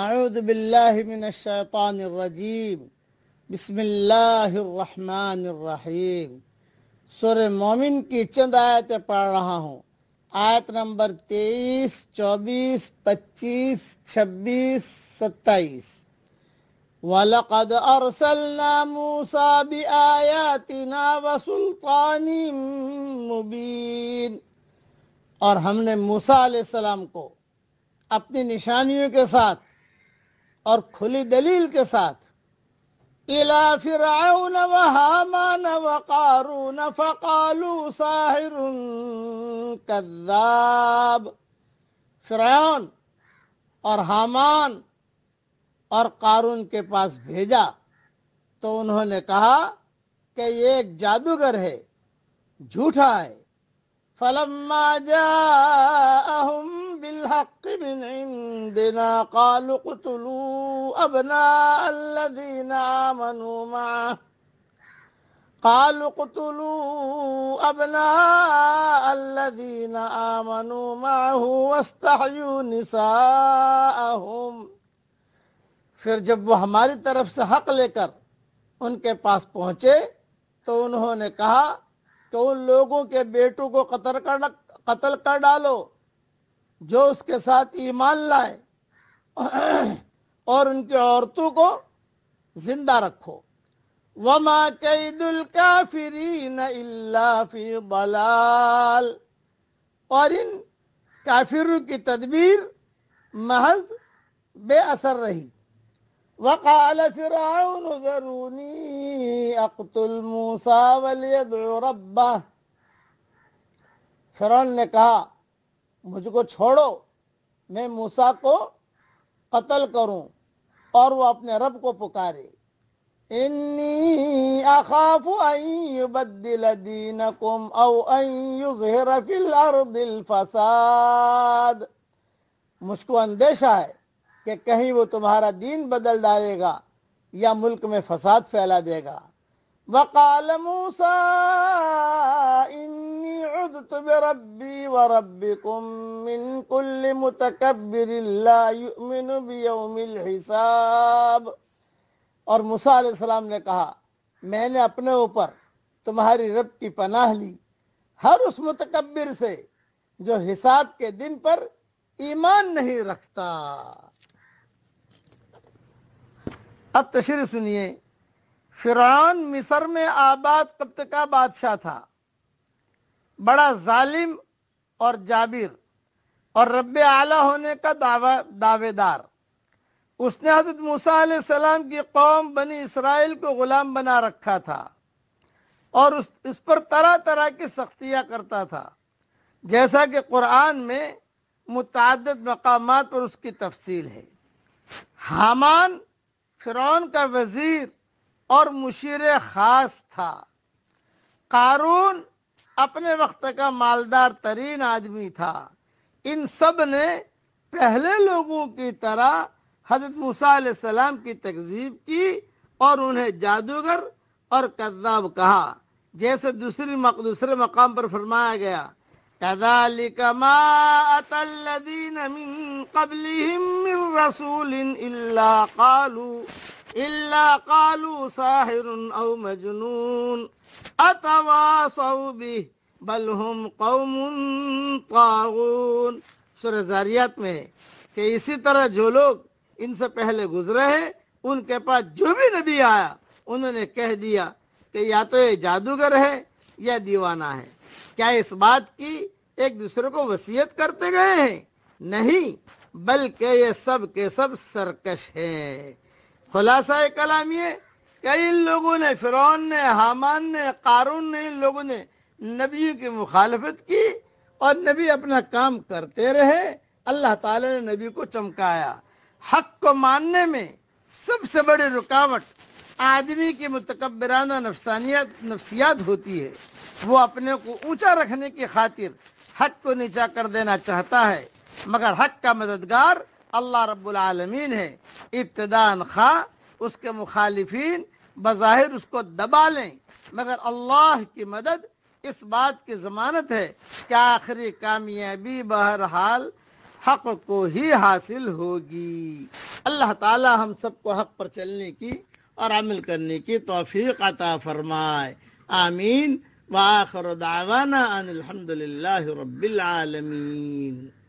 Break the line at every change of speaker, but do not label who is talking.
اعوذ باللہ من الشیطان الرجیم بسم اللہ الرحمن الرحیم سور مومن کی چند آیتیں پڑھ رہا ہوں آیت نمبر تیئیس چوبیس پچیس چھبیس ستائیس وَلَقَدْ أَرْسَلْنَا مُوسَى بِآيَاتِنَا وَسُلْطَانٍ مُبِينٍ اور ہم نے موسیٰ علیہ السلام کو اپنی نشانیوں کے ساتھ اور کھلی دلیل کے ساتھ اِلَا فِرْعَوْنَ وَحَامَانَ وَقَارُونَ فَقَالُوا سَاحِرٌ ف فرعون اور حامان اور قارون کے پاس بھیجا تو انہوں نے کہا کہ یہ ایک جادوگر ہے جھوٹا ہے فلما جَاءَهُمْ بالحق من عندنا قالوا اقتلوا الذين آمنوا معه قالوا اقتلوا أبناء الذين آمنوا معه واستحيوا نساءهم پھر جب وہ ہماری طرف سے حق لے کر ان کے پاس پہنچے تو انہوں نے کہا کہ ان لوگوں کے بیٹوں کو قتل کر ڈالو جو اس کے ساتھ ایمان لائے اور ان کی عورتوں کو زندہ رکھو ماں اللہ فی بلال اور ان کافروں کی تدبیر محض بے اثر رہی فرعون ذرونی اقتل موسیٰ سا ربہ فرعون نے کہا مجھ کو چھوڑو میں موسا کو قتل کروں اور وہ اپنے رب کو پکارے انی اخاف ان ان دینکم او الارض الفساد مجھ کو اندیشہ ہے کہ کہیں وہ تمہارا دین بدل ڈالے گا یا ملک میں فساد پھیلا دے گا وقال موسى إني عذت بربي وربكم من كل متكبر لا يؤمن بيوم الحساب اور موسیٰ علیہ السلام نے کہا میں نے اپنے اوپر تمہاری رب کی پناہ لی ہر اس متکبر سے جو حساب کے دن پر ایمان نہیں رکھتا اب تشریف سنیے فرعون مصر میں آباد قبط کا بادشاہ تھا بڑا ظالم اور اور رب اعلیٰ ہونے کا دعوے دار اس نے حضرت موسیٰ علیہ السلام کی قوم بنی اسرائیل کو غلام بنا رکھا تھا اور اس پر طرح طرح کی سختیاں کرتا تھا جیسا کہ قرآن میں متعدد مقامات پر اس کی تفصیل ہے حامان فرعون کا وزیر اور مشیر خاص تھا قارون اپنے وقت کا مالدار ترین آدمی تھا ان سب نے پہلے لوگوں کی طرح حضرت موسیٰ علیہ السلام کی تکذیب کی اور انہیں جادوگر اور کذاب کہا جیسے دوسری دوسرے مقام پر فرمایا گیا کَذَلِكَ مَا أَتَ الَّذِينَ مِن قَبْلِهِم مِن رَسُولٍ إِلَّا قَالُوا قالوا ساحر مجنون به بل هم قوم طاغون میں کہ اسی طرح جو لوگ ان سے پہلے گزرے ہیں ان کے پاس جو بھی نبی آیا انہوں نے کہہ دیا کہ یا تو یہ جادوگر ہے یا دیوانہ ہے کیا اس بات کی ایک دوسرے کو وسیعت کرتے گئے ہیں نہیں بلکہ یہ سب کے سب سرکش ہیں خلاصہ کلام کہ کئی لوگوں نے فرعون نے حامان نے قارون نے ان لوگوں نے نبیوں کی مخالفت کی اور نبی اپنا کام کرتے رہے اللہ تعالی نے نبی کو چمکایا حق کو ماننے میں سب سے بڑی رکاوٹ آدمی کی متکبرانہ نفسانیت نفسیات ہوتی ہے وہ اپنے کو اونچا رکھنے کی خاطر حق کو نیچا کر دینا چاہتا ہے مگر حق کا مددگار اللہ رب العالمین ہے ابتدان خواہ اس کے مخالفین بظاہر اس کو دبا لیں مگر اللہ کی مدد اس بات کی ضمانت ہے کہ آخری کامیابی بہرحال حق کو ہی حاصل ہوگی اللہ تعالی ہم سب کو حق پر چلنے کی اور عمل کرنے کی توفیق عطا فرمائے آمین وآخر دعوانا ان الحمدللہ رب العالمین